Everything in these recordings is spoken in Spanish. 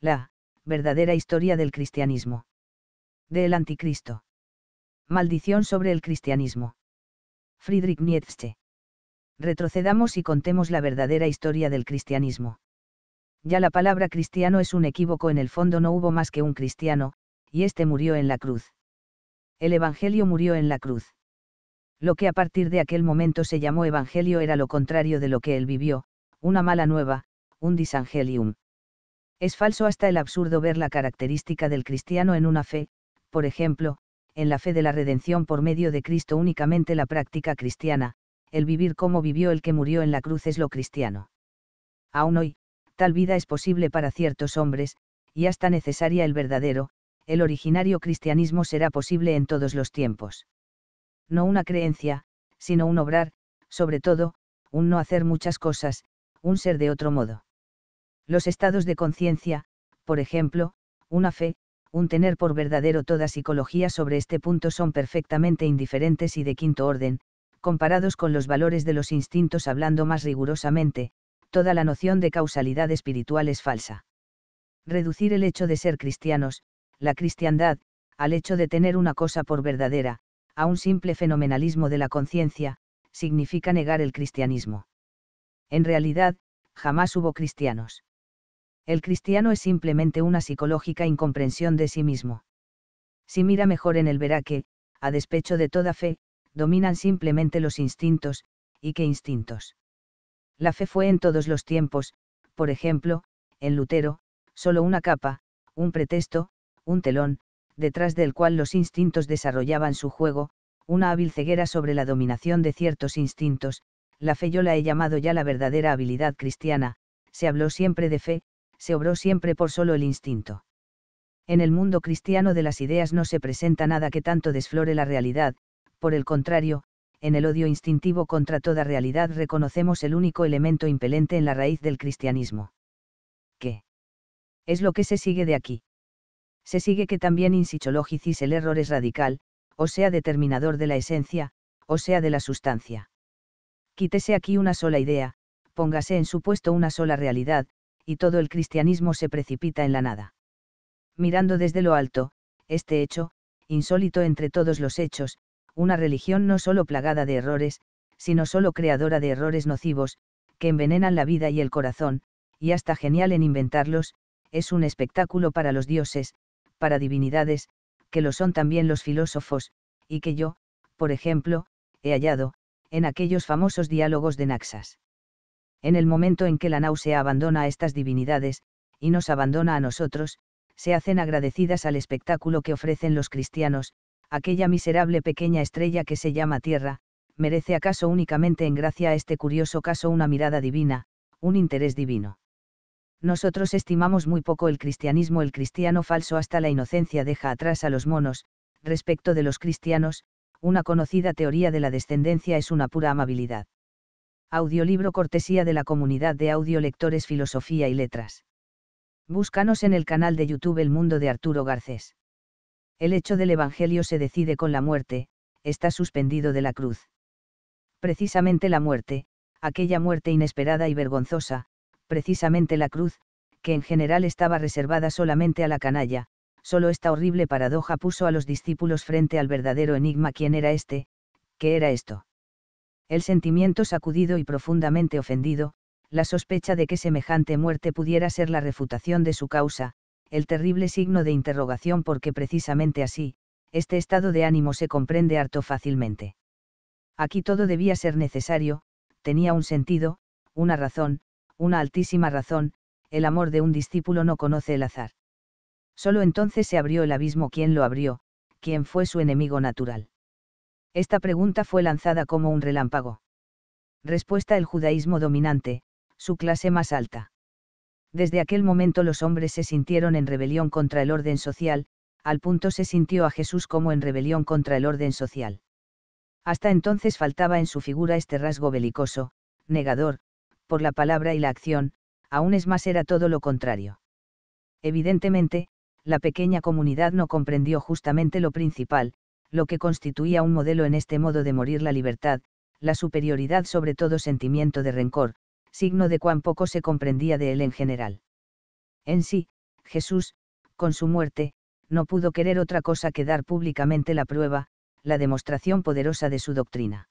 la verdadera historia del cristianismo. De el anticristo. Maldición sobre el cristianismo. Friedrich Nietzsche. Retrocedamos y contemos la verdadera historia del cristianismo. Ya la palabra cristiano es un equívoco, en el fondo no hubo más que un cristiano, y éste murió en la cruz. El Evangelio murió en la cruz. Lo que a partir de aquel momento se llamó Evangelio era lo contrario de lo que él vivió, una mala nueva, un disangelium. Es falso hasta el absurdo ver la característica del cristiano en una fe, por ejemplo, en la fe de la redención por medio de Cristo únicamente la práctica cristiana, el vivir como vivió el que murió en la cruz es lo cristiano. Aún hoy, tal vida es posible para ciertos hombres, y hasta necesaria el verdadero, el originario cristianismo será posible en todos los tiempos. No una creencia, sino un obrar, sobre todo, un no hacer muchas cosas, un ser de otro modo. Los estados de conciencia, por ejemplo, una fe, un tener por verdadero toda psicología sobre este punto son perfectamente indiferentes y de quinto orden, comparados con los valores de los instintos hablando más rigurosamente, toda la noción de causalidad espiritual es falsa. Reducir el hecho de ser cristianos, la cristiandad, al hecho de tener una cosa por verdadera, a un simple fenomenalismo de la conciencia, significa negar el cristianismo. En realidad, jamás hubo cristianos. El cristiano es simplemente una psicológica incomprensión de sí mismo. Si mira mejor en él verá que, a despecho de toda fe, dominan simplemente los instintos, y qué instintos. La fe fue en todos los tiempos, por ejemplo, en Lutero, solo una capa, un pretexto, un telón, detrás del cual los instintos desarrollaban su juego, una hábil ceguera sobre la dominación de ciertos instintos, la fe yo la he llamado ya la verdadera habilidad cristiana, se habló siempre de fe, se obró siempre por solo el instinto. En el mundo cristiano de las ideas no se presenta nada que tanto desflore la realidad, por el contrario, en el odio instintivo contra toda realidad reconocemos el único elemento impelente en la raíz del cristianismo. ¿Qué? Es lo que se sigue de aquí. Se sigue que también in sichologicis el error es radical, o sea determinador de la esencia, o sea de la sustancia. Quítese aquí una sola idea, póngase en su puesto una sola realidad, y todo el cristianismo se precipita en la nada. Mirando desde lo alto, este hecho, insólito entre todos los hechos, una religión no solo plagada de errores, sino solo creadora de errores nocivos, que envenenan la vida y el corazón, y hasta genial en inventarlos, es un espectáculo para los dioses, para divinidades, que lo son también los filósofos, y que yo, por ejemplo, he hallado, en aquellos famosos diálogos de Naxas. En el momento en que la náusea abandona a estas divinidades, y nos abandona a nosotros, se hacen agradecidas al espectáculo que ofrecen los cristianos, aquella miserable pequeña estrella que se llama Tierra, merece acaso únicamente en gracia a este curioso caso una mirada divina, un interés divino. Nosotros estimamos muy poco el cristianismo, el cristiano falso hasta la inocencia deja atrás a los monos, respecto de los cristianos, una conocida teoría de la descendencia es una pura amabilidad. Audiolibro cortesía de la comunidad de audiolectores Filosofía y Letras. Búscanos en el canal de YouTube El Mundo de Arturo Garcés. El hecho del Evangelio se decide con la muerte, está suspendido de la cruz. Precisamente la muerte, aquella muerte inesperada y vergonzosa, precisamente la cruz, que en general estaba reservada solamente a la canalla, solo esta horrible paradoja puso a los discípulos frente al verdadero enigma quién era este, qué era esto el sentimiento sacudido y profundamente ofendido, la sospecha de que semejante muerte pudiera ser la refutación de su causa, el terrible signo de interrogación porque precisamente así, este estado de ánimo se comprende harto fácilmente. Aquí todo debía ser necesario, tenía un sentido, una razón, una altísima razón, el amor de un discípulo no conoce el azar. Solo entonces se abrió el abismo quien lo abrió, quien fue su enemigo natural. Esta pregunta fue lanzada como un relámpago. Respuesta el judaísmo dominante, su clase más alta. Desde aquel momento los hombres se sintieron en rebelión contra el orden social, al punto se sintió a Jesús como en rebelión contra el orden social. Hasta entonces faltaba en su figura este rasgo belicoso, negador, por la palabra y la acción, aún es más era todo lo contrario. Evidentemente, la pequeña comunidad no comprendió justamente lo principal, lo que constituía un modelo en este modo de morir la libertad, la superioridad sobre todo sentimiento de rencor, signo de cuán poco se comprendía de él en general. En sí, Jesús, con su muerte, no pudo querer otra cosa que dar públicamente la prueba, la demostración poderosa de su doctrina.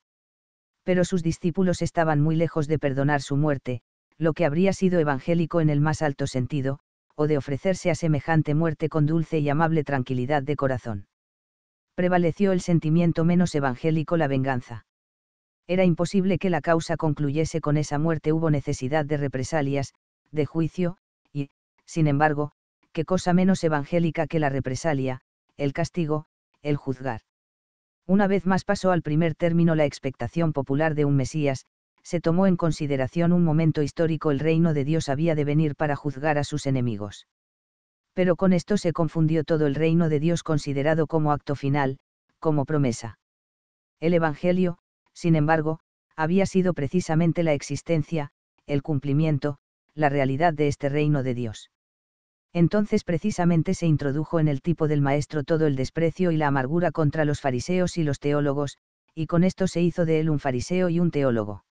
Pero sus discípulos estaban muy lejos de perdonar su muerte, lo que habría sido evangélico en el más alto sentido, o de ofrecerse a semejante muerte con dulce y amable tranquilidad de corazón prevaleció el sentimiento menos evangélico la venganza. Era imposible que la causa concluyese con esa muerte, hubo necesidad de represalias, de juicio, y, sin embargo, qué cosa menos evangélica que la represalia, el castigo, el juzgar. Una vez más pasó al primer término la expectación popular de un Mesías, se tomó en consideración un momento histórico el reino de Dios había de venir para juzgar a sus enemigos pero con esto se confundió todo el reino de Dios considerado como acto final, como promesa. El Evangelio, sin embargo, había sido precisamente la existencia, el cumplimiento, la realidad de este reino de Dios. Entonces precisamente se introdujo en el tipo del Maestro todo el desprecio y la amargura contra los fariseos y los teólogos, y con esto se hizo de él un fariseo y un teólogo.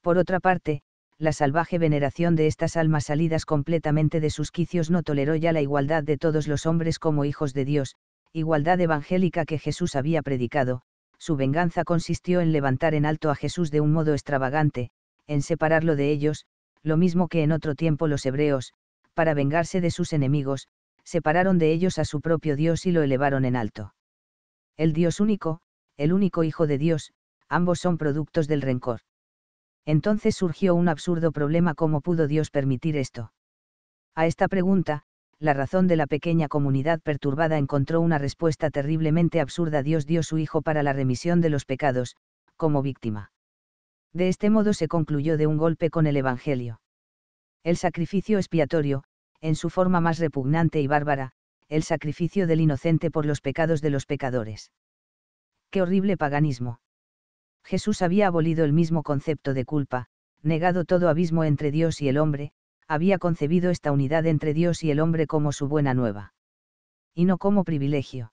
Por otra parte, la salvaje veneración de estas almas salidas completamente de sus quicios no toleró ya la igualdad de todos los hombres como hijos de Dios, igualdad evangélica que Jesús había predicado, su venganza consistió en levantar en alto a Jesús de un modo extravagante, en separarlo de ellos, lo mismo que en otro tiempo los hebreos, para vengarse de sus enemigos, separaron de ellos a su propio Dios y lo elevaron en alto. El Dios único, el único Hijo de Dios, ambos son productos del rencor entonces surgió un absurdo problema cómo pudo Dios permitir esto. A esta pregunta, la razón de la pequeña comunidad perturbada encontró una respuesta terriblemente absurda. Dios dio su Hijo para la remisión de los pecados, como víctima. De este modo se concluyó de un golpe con el Evangelio. El sacrificio expiatorio, en su forma más repugnante y bárbara, el sacrificio del inocente por los pecados de los pecadores. ¡Qué horrible paganismo! Jesús había abolido el mismo concepto de culpa, negado todo abismo entre Dios y el hombre, había concebido esta unidad entre Dios y el hombre como su buena nueva. Y no como privilegio.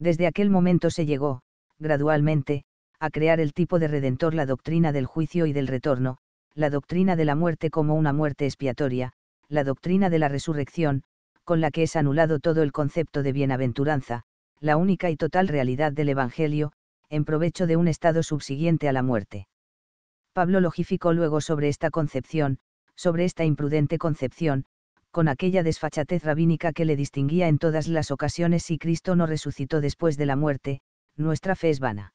Desde aquel momento se llegó, gradualmente, a crear el tipo de redentor la doctrina del juicio y del retorno, la doctrina de la muerte como una muerte expiatoria, la doctrina de la resurrección, con la que es anulado todo el concepto de bienaventuranza, la única y total realidad del Evangelio, en provecho de un estado subsiguiente a la muerte. Pablo logificó luego sobre esta concepción, sobre esta imprudente concepción, con aquella desfachatez rabínica que le distinguía en todas las ocasiones si Cristo no resucitó después de la muerte, nuestra fe es vana.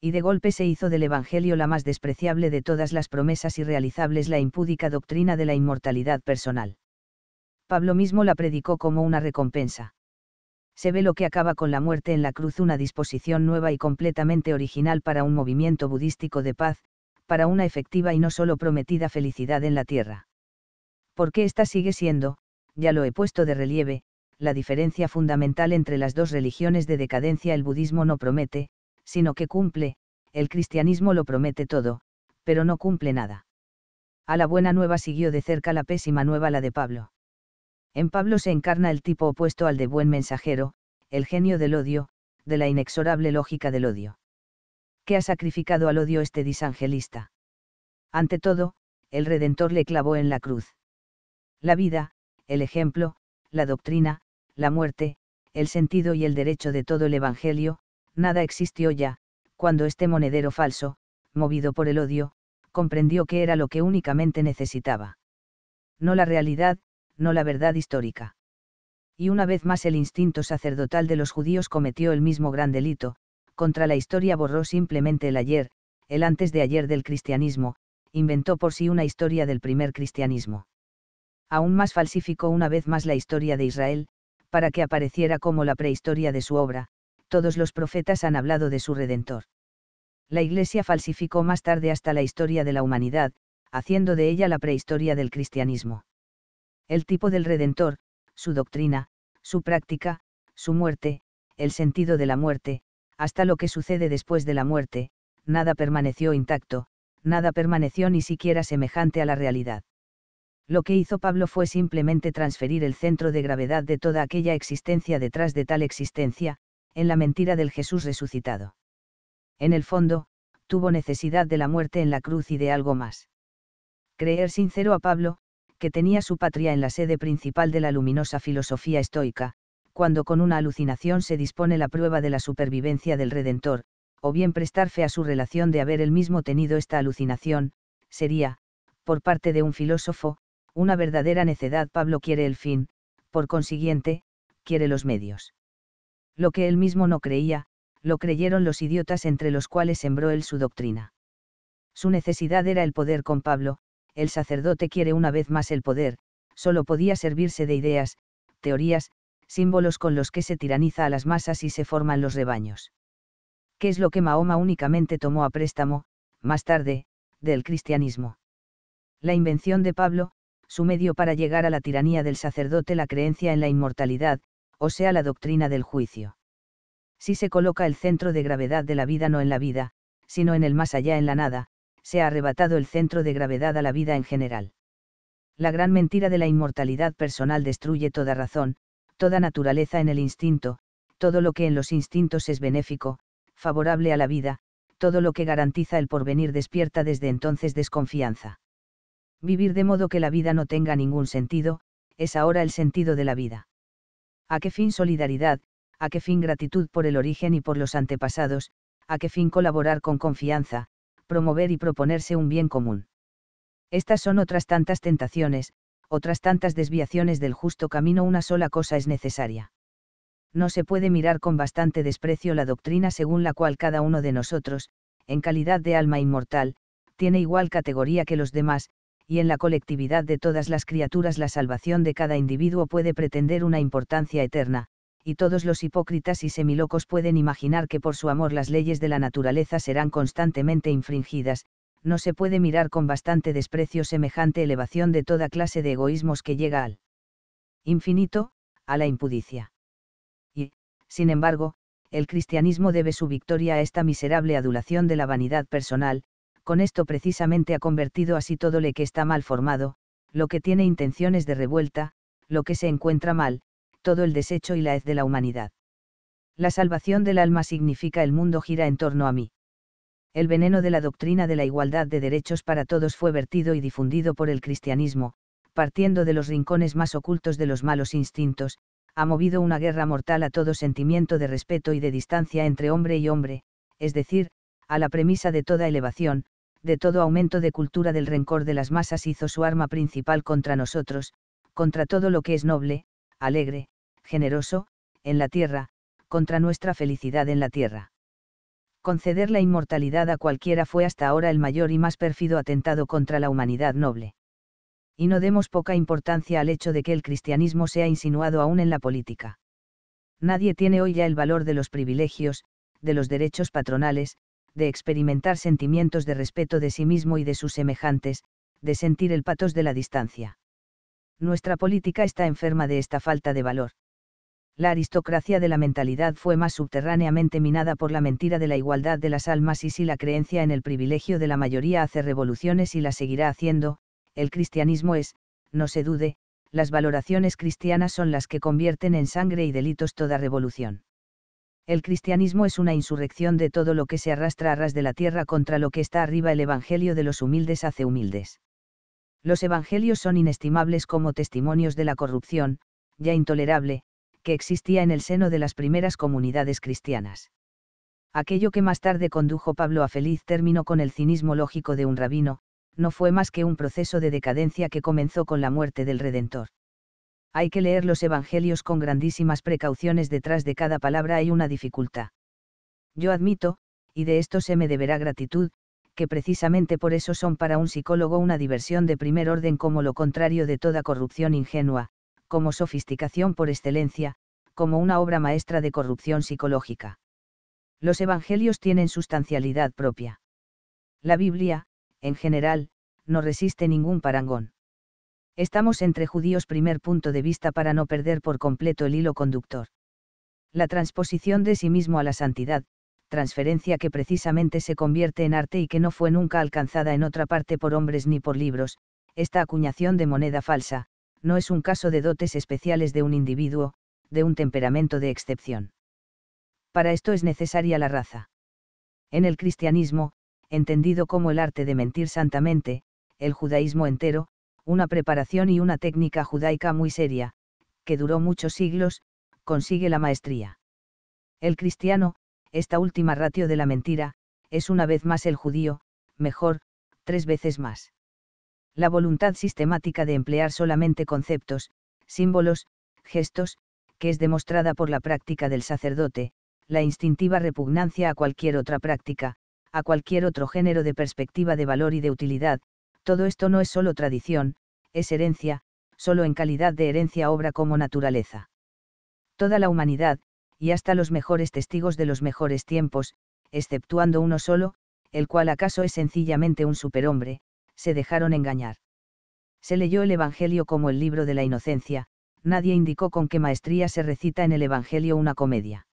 Y de golpe se hizo del Evangelio la más despreciable de todas las promesas irrealizables la impúdica doctrina de la inmortalidad personal. Pablo mismo la predicó como una recompensa se ve lo que acaba con la muerte en la cruz, una disposición nueva y completamente original para un movimiento budístico de paz, para una efectiva y no solo prometida felicidad en la tierra. Porque esta sigue siendo, ya lo he puesto de relieve, la diferencia fundamental entre las dos religiones de decadencia el budismo no promete, sino que cumple, el cristianismo lo promete todo, pero no cumple nada. A la buena nueva siguió de cerca la pésima nueva la de Pablo. En Pablo se encarna el tipo opuesto al de buen mensajero, el genio del odio, de la inexorable lógica del odio. ¿Qué ha sacrificado al odio este disangelista? Ante todo, el Redentor le clavó en la cruz. La vida, el ejemplo, la doctrina, la muerte, el sentido y el derecho de todo el Evangelio, nada existió ya, cuando este monedero falso, movido por el odio, comprendió que era lo que únicamente necesitaba. No la realidad, no la verdad histórica. Y una vez más el instinto sacerdotal de los judíos cometió el mismo gran delito, contra la historia borró simplemente el ayer, el antes de ayer del cristianismo, inventó por sí una historia del primer cristianismo. Aún más falsificó una vez más la historia de Israel, para que apareciera como la prehistoria de su obra, todos los profetas han hablado de su redentor. La Iglesia falsificó más tarde hasta la historia de la humanidad, haciendo de ella la prehistoria del cristianismo el tipo del Redentor, su doctrina, su práctica, su muerte, el sentido de la muerte, hasta lo que sucede después de la muerte, nada permaneció intacto, nada permaneció ni siquiera semejante a la realidad. Lo que hizo Pablo fue simplemente transferir el centro de gravedad de toda aquella existencia detrás de tal existencia, en la mentira del Jesús resucitado. En el fondo, tuvo necesidad de la muerte en la cruz y de algo más. Creer sincero a Pablo, que tenía su patria en la sede principal de la luminosa filosofía estoica, cuando con una alucinación se dispone la prueba de la supervivencia del Redentor, o bien prestar fe a su relación de haber él mismo tenido esta alucinación, sería, por parte de un filósofo, una verdadera necedad. Pablo quiere el fin, por consiguiente, quiere los medios. Lo que él mismo no creía, lo creyeron los idiotas entre los cuales sembró él su doctrina. Su necesidad era el poder con Pablo, el sacerdote quiere una vez más el poder, solo podía servirse de ideas, teorías, símbolos con los que se tiraniza a las masas y se forman los rebaños. ¿Qué es lo que Mahoma únicamente tomó a préstamo, más tarde, del cristianismo? La invención de Pablo, su medio para llegar a la tiranía del sacerdote la creencia en la inmortalidad, o sea la doctrina del juicio. Si se coloca el centro de gravedad de la vida no en la vida, sino en el más allá en la nada, se ha arrebatado el centro de gravedad a la vida en general. La gran mentira de la inmortalidad personal destruye toda razón, toda naturaleza en el instinto, todo lo que en los instintos es benéfico, favorable a la vida, todo lo que garantiza el porvenir despierta desde entonces desconfianza. Vivir de modo que la vida no tenga ningún sentido, es ahora el sentido de la vida. ¿A qué fin solidaridad, a qué fin gratitud por el origen y por los antepasados, a qué fin colaborar con confianza, promover y proponerse un bien común. Estas son otras tantas tentaciones, otras tantas desviaciones del justo camino, una sola cosa es necesaria. No se puede mirar con bastante desprecio la doctrina según la cual cada uno de nosotros, en calidad de alma inmortal, tiene igual categoría que los demás, y en la colectividad de todas las criaturas la salvación de cada individuo puede pretender una importancia eterna, y todos los hipócritas y semilocos pueden imaginar que por su amor las leyes de la naturaleza serán constantemente infringidas, no se puede mirar con bastante desprecio semejante elevación de toda clase de egoísmos que llega al infinito, a la impudicia. Y, sin embargo, el cristianismo debe su victoria a esta miserable adulación de la vanidad personal, con esto precisamente ha convertido así todo lo que está mal formado, lo que tiene intenciones de revuelta, lo que se encuentra mal, todo el desecho y la hez de la humanidad. La salvación del alma significa el mundo gira en torno a mí. El veneno de la doctrina de la igualdad de derechos para todos fue vertido y difundido por el cristianismo, partiendo de los rincones más ocultos de los malos instintos, ha movido una guerra mortal a todo sentimiento de respeto y de distancia entre hombre y hombre, es decir, a la premisa de toda elevación, de todo aumento de cultura del rencor de las masas hizo su arma principal contra nosotros, contra todo lo que es noble, alegre, generoso, en la tierra, contra nuestra felicidad en la tierra. Conceder la inmortalidad a cualquiera fue hasta ahora el mayor y más pérfido atentado contra la humanidad noble. Y no demos poca importancia al hecho de que el cristianismo sea insinuado aún en la política. Nadie tiene hoy ya el valor de los privilegios, de los derechos patronales, de experimentar sentimientos de respeto de sí mismo y de sus semejantes, de sentir el patos de la distancia. Nuestra política está enferma de esta falta de valor la aristocracia de la mentalidad fue más subterráneamente minada por la mentira de la igualdad de las almas y si la creencia en el privilegio de la mayoría hace revoluciones y la seguirá haciendo, el cristianismo es, no se dude, las valoraciones cristianas son las que convierten en sangre y delitos toda revolución. El cristianismo es una insurrección de todo lo que se arrastra a ras de la tierra contra lo que está arriba el Evangelio de los humildes hace humildes. Los Evangelios son inestimables como testimonios de la corrupción, ya intolerable, que existía en el seno de las primeras comunidades cristianas. Aquello que más tarde condujo Pablo a feliz término con el cinismo lógico de un rabino, no fue más que un proceso de decadencia que comenzó con la muerte del Redentor. Hay que leer los Evangelios con grandísimas precauciones detrás de cada palabra hay una dificultad. Yo admito, y de esto se me deberá gratitud, que precisamente por eso son para un psicólogo una diversión de primer orden como lo contrario de toda corrupción ingenua, como sofisticación por excelencia, como una obra maestra de corrupción psicológica. Los evangelios tienen sustancialidad propia. La Biblia, en general, no resiste ningún parangón. Estamos entre judíos primer punto de vista para no perder por completo el hilo conductor. La transposición de sí mismo a la santidad, transferencia que precisamente se convierte en arte y que no fue nunca alcanzada en otra parte por hombres ni por libros, esta acuñación de moneda falsa, no es un caso de dotes especiales de un individuo, de un temperamento de excepción. Para esto es necesaria la raza. En el cristianismo, entendido como el arte de mentir santamente, el judaísmo entero, una preparación y una técnica judaica muy seria, que duró muchos siglos, consigue la maestría. El cristiano, esta última ratio de la mentira, es una vez más el judío, mejor, tres veces más la voluntad sistemática de emplear solamente conceptos, símbolos, gestos, que es demostrada por la práctica del sacerdote, la instintiva repugnancia a cualquier otra práctica, a cualquier otro género de perspectiva de valor y de utilidad, todo esto no es solo tradición, es herencia, solo en calidad de herencia obra como naturaleza. Toda la humanidad, y hasta los mejores testigos de los mejores tiempos, exceptuando uno solo, el cual acaso es sencillamente un superhombre, se dejaron engañar. Se leyó el Evangelio como el libro de la inocencia, nadie indicó con qué maestría se recita en el Evangelio una comedia.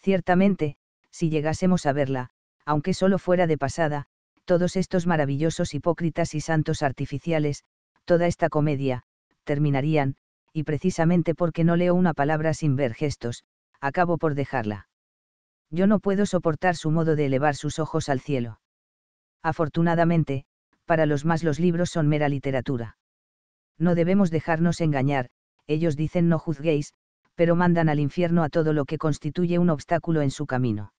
Ciertamente, si llegásemos a verla, aunque solo fuera de pasada, todos estos maravillosos hipócritas y santos artificiales, toda esta comedia, terminarían, y precisamente porque no leo una palabra sin ver gestos, acabo por dejarla. Yo no puedo soportar su modo de elevar sus ojos al cielo. Afortunadamente, para los más los libros son mera literatura. No debemos dejarnos engañar, ellos dicen no juzguéis, pero mandan al infierno a todo lo que constituye un obstáculo en su camino.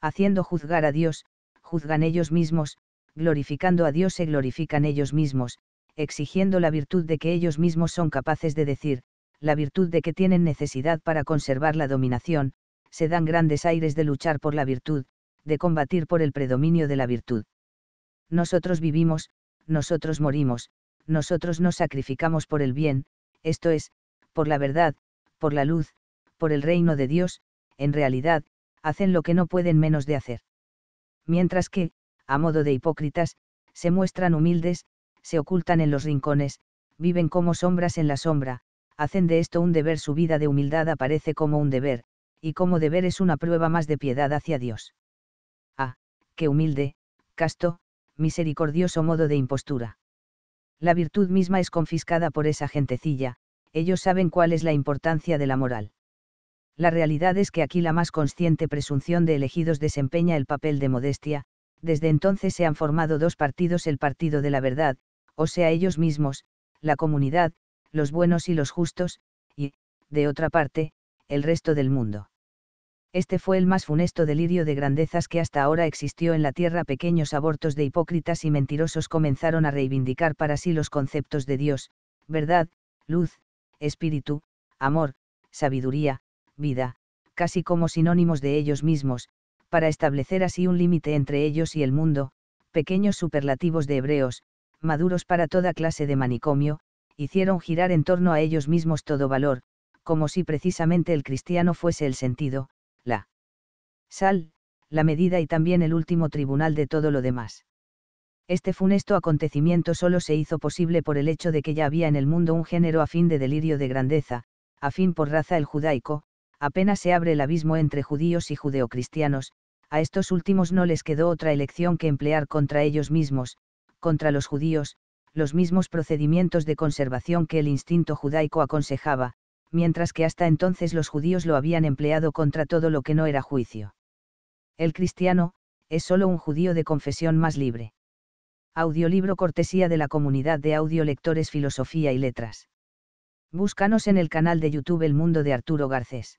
Haciendo juzgar a Dios, juzgan ellos mismos, glorificando a Dios se glorifican ellos mismos, exigiendo la virtud de que ellos mismos son capaces de decir, la virtud de que tienen necesidad para conservar la dominación, se dan grandes aires de luchar por la virtud, de combatir por el predominio de la virtud nosotros vivimos, nosotros morimos, nosotros nos sacrificamos por el bien, esto es, por la verdad, por la luz, por el reino de Dios, en realidad, hacen lo que no pueden menos de hacer. Mientras que, a modo de hipócritas, se muestran humildes, se ocultan en los rincones, viven como sombras en la sombra, hacen de esto un deber, su vida de humildad aparece como un deber, y como deber es una prueba más de piedad hacia Dios. Ah, qué humilde, casto, misericordioso modo de impostura. La virtud misma es confiscada por esa gentecilla, ellos saben cuál es la importancia de la moral. La realidad es que aquí la más consciente presunción de elegidos desempeña el papel de modestia, desde entonces se han formado dos partidos, el partido de la verdad, o sea ellos mismos, la comunidad, los buenos y los justos, y, de otra parte, el resto del mundo este fue el más funesto delirio de grandezas que hasta ahora existió en la tierra. Pequeños abortos de hipócritas y mentirosos comenzaron a reivindicar para sí los conceptos de Dios, verdad, luz, espíritu, amor, sabiduría, vida, casi como sinónimos de ellos mismos, para establecer así un límite entre ellos y el mundo, pequeños superlativos de hebreos, maduros para toda clase de manicomio, hicieron girar en torno a ellos mismos todo valor, como si precisamente el cristiano fuese el sentido, la sal, la medida y también el último tribunal de todo lo demás. Este funesto acontecimiento solo se hizo posible por el hecho de que ya había en el mundo un género afín de delirio de grandeza, afín por raza el judaico, apenas se abre el abismo entre judíos y judeocristianos, a estos últimos no les quedó otra elección que emplear contra ellos mismos, contra los judíos, los mismos procedimientos de conservación que el instinto judaico aconsejaba, mientras que hasta entonces los judíos lo habían empleado contra todo lo que no era juicio. El cristiano, es solo un judío de confesión más libre. Audiolibro cortesía de la comunidad de audiolectores Filosofía y Letras. Búscanos en el canal de YouTube El Mundo de Arturo Garcés.